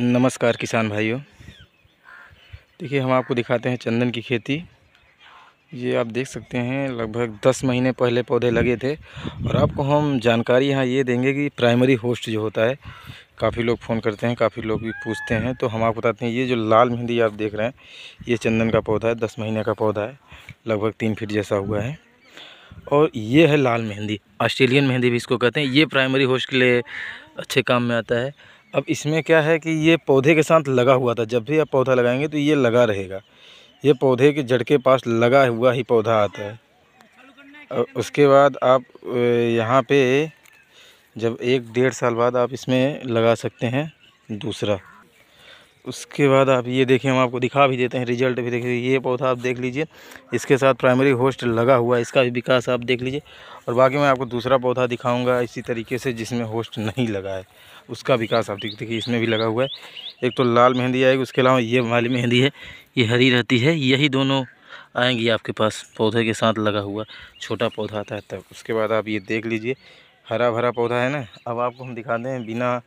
नमस्कार किसान भाइयों देखिए हम आपको दिखाते हैं चंदन की खेती ये आप देख सकते हैं लगभग दस महीने पहले पौधे लगे थे और आपको हम जानकारी यहाँ ये देंगे कि प्राइमरी होस्ट जो होता है काफ़ी लोग फ़ोन करते हैं काफ़ी लोग भी पूछते हैं तो हम आपको बताते हैं ये जो लाल मेहंदी आप देख रहे हैं ये चंदन का पौधा है दस महीने का पौधा है लगभग तीन फीट जैसा हुआ है और ये है लाल मेहंदी ऑस्ट्रेलियन मेहंदी भी इसको कहते हैं ये प्राइमरी होस्ट के लिए अच्छे काम में आता है अब इसमें क्या है कि ये पौधे के साथ लगा हुआ था जब भी आप पौधा लगाएंगे तो ये लगा रहेगा ये पौधे के जड़ के पास लगा हुआ ही पौधा आता है और उसके बाद आप यहाँ पे जब एक डेढ़ साल बाद आप इसमें लगा सकते हैं दूसरा उसके बाद आप ये देखिए हम आपको दिखा भी देते हैं रिजल्ट भी देखिए ये पौधा आप देख लीजिए इसके साथ प्राइमरी होस्ट लगा हुआ है इसका भी विकास आप देख लीजिए और बाकी मैं आपको दूसरा पौधा दिखाऊंगा इसी तरीके से जिसमें होस्ट नहीं लगा है उसका विकास आप देख देखिए इसमें भी लगा हुआ है एक तो लाल मेहंदी आएगी उसके अलावा ये वाली मेहंदी है ये हरी रहती है यही दोनों आएंगी आपके पास पौधे के साथ लगा हुआ छोटा पौधा आता है तब उसके बाद आप ये देख लीजिए हरा भरा पौधा है ना अब आपको हम दिखाते हैं बिना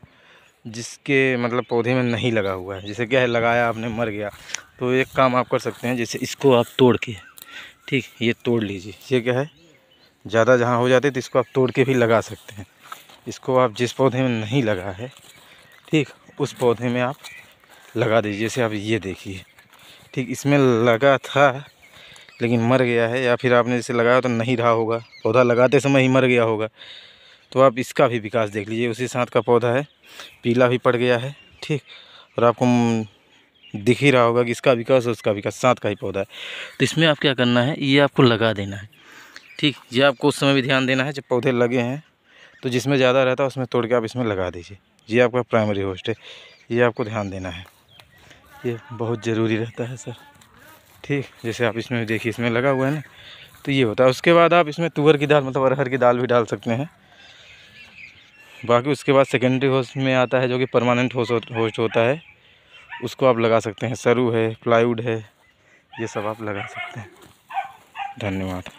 जिसके मतलब पौधे में नहीं लगा हुआ है जैसे क्या है लगाया आपने मर गया तो एक काम आप कर सकते हैं जैसे इसको आप तोड़ के ठीक ये तोड़ लीजिए ये क्या है ज़्यादा जहाँ हो जाते तो इसको आप तोड़ के भी लगा सकते हैं इसको आप जिस पौधे में नहीं लगा है ठीक उस पौधे में आप लगा दीजिए जैसे आप ये देखिए ठीक इसमें लगा था लेकिन मर गया है या फिर आपने जैसे लगाया तो नहीं रहा होगा पौधा लगाते समय ही मर गया होगा तो आप इसका भी विकास देख लीजिए उसी साथ का पौधा है पीला भी पड़ गया है ठीक और आपको दिख ही रहा होगा कि इसका विकास और उसका विकास साथ का ही पौधा है तो इसमें आप क्या करना है ये आपको लगा देना है ठीक ये आपको उस समय भी ध्यान देना है जब पौधे लगे हैं तो जिसमें ज़्यादा रहता है उसमें तोड़ के आप इसमें लगा दीजिए ये आपका प्राइमरी होस्ट है ये आपको ध्यान देना है ये बहुत ज़रूरी रहता है सर ठीक जैसे आप इसमें देखिए इसमें लगा हुआ है ना तो ये होता है उसके बाद आप इसमें तुअर की दाल मतलब अरहर की दाल भी डाल सकते हैं बाकी उसके बाद सेकेंडरी होस्ट में आता है जो कि परमानेंट होस्ट होस्ट होता है उसको आप लगा सकते हैं सरू है प्लाईवुड है ये सब आप लगा सकते हैं धन्यवाद